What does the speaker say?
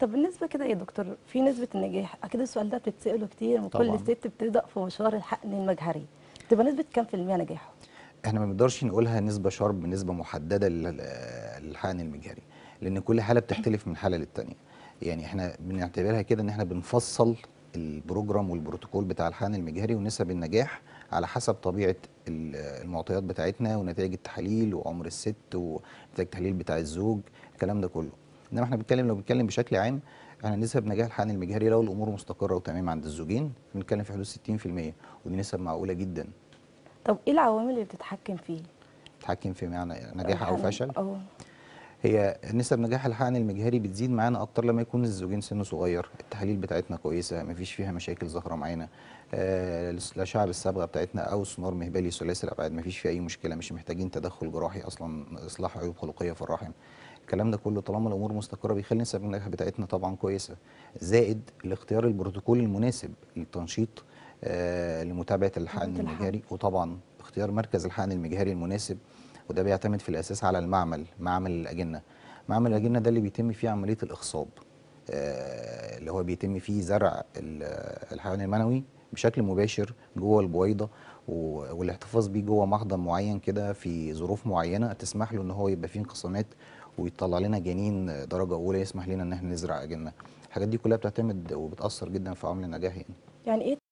طب بالنسبه كده يا دكتور في نسبه النجاح اكيد السؤال ده بتتساله كتير وكل ست بتبدا في مشوار الحقن المجهري تبقى نسبه كام في المية نجاحه احنا ما بنقدرش نقولها نسبه شرب نسبه محدده للحقن المجهري لان كل حاله بتختلف من حاله للتانيه يعني احنا بنعتبرها كده ان احنا بنفصل البروجرام والبروتوكول بتاع الحقن المجهري ونسب النجاح على حسب طبيعه المعطيات بتاعتنا ونتائج التحاليل وعمر الست ونتائج التحليل بتاع الزوج الكلام ده كله انما احنا بنتكلم لو بنتكلم بشكل عام احنا نسب نجاح الحقن المجهري لو الامور مستقره وتمام عند الزوجين بنتكلم في حدود 60% ودي نسب معقوله جدا طب ايه العوامل اللي بتتحكم فيه بتتحكم في معنى يعني نجاح او فشل اه هي نسب نجاح الحقن المجهري بتزيد معانا اكتر لما يكون الزوجين سنه صغير التحاليل بتاعتنا كويسه مفيش فيها مشاكل ظاهره معانا آه لشعب بالصبغه بتاعتنا او سنور مهبلي ثلاثي الابعاد مفيش فيه اي مشكله مش محتاجين تدخل جراحي اصلا اصلاح عيوب خلقيه في الرحم الكلام ده كله طالما الامور مستقره بيخلي نسب النجاح بتاعتنا طبعا كويسه زائد الاختيار البروتوكول المناسب للتنشيط آه، لمتابعه الحقن المجهري وطبعا اختيار مركز الحقن المجهري المناسب وده بيعتمد في الاساس على المعمل معمل الاجنه معمل الاجنه ده اللي بيتم فيه عمليه الاخصاب آه، اللي هو بيتم فيه زرع الحيوان المنوي بشكل مباشر جوه البويضه والاحتفاظ بيه جوه محضن معين كده في ظروف معينه تسمح له ان هو يبقى فيه انقسامات ويطلع لنا جنين درجه اولى يسمح لنا ان احنا نزرع اجنه الحاجات دي كلها بتعتمد وبتاثر جدا في عمل النجاح يعني يعني ايه